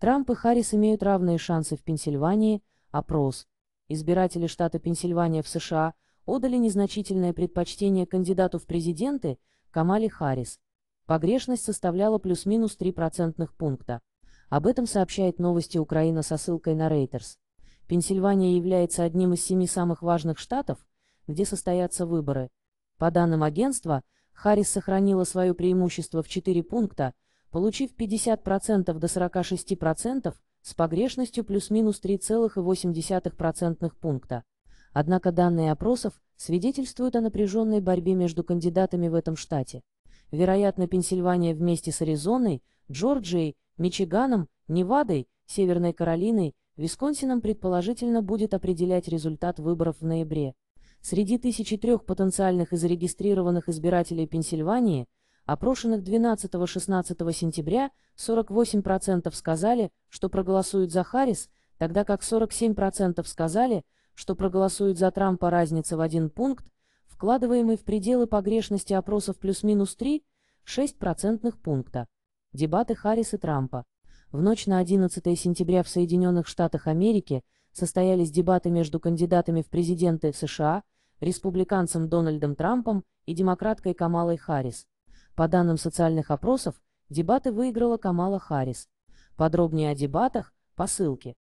Трамп и Харрис имеют равные шансы в Пенсильвании, опрос. Избиратели штата Пенсильвания в США отдали незначительное предпочтение кандидату в президенты Камали Харрис. Погрешность составляла плюс-минус 3% пункта. Об этом сообщает новости Украина со ссылкой на Reuters. Пенсильвания является одним из семи самых важных штатов, где состоятся выборы. По данным агентства, Харрис сохранила свое преимущество в 4 пункта – получив 50% до 46% с погрешностью плюс-минус 3,8% пункта. Однако данные опросов свидетельствуют о напряженной борьбе между кандидатами в этом штате. Вероятно, Пенсильвания вместе с Аризоной, Джорджией, Мичиганом, Невадой, Северной Каролиной, Висконсином предположительно будет определять результат выборов в ноябре. Среди 1003 потенциальных и зарегистрированных избирателей Пенсильвании – Опрошенных 12-16 сентября 48% сказали, что проголосуют за Харрис, тогда как 47% сказали, что проголосуют за Трампа разница в один пункт, вкладываемый в пределы погрешности опросов плюс-минус 3, 6 процентных пункта. Дебаты Харрис и Трампа. В ночь на 11 сентября в Соединенных Штатах Америки состоялись дебаты между кандидатами в президенты США, республиканцем Дональдом Трампом и демократкой Камалой Харрис. По данным социальных опросов, дебаты выиграла Камала Харрис. Подробнее о дебатах по ссылке.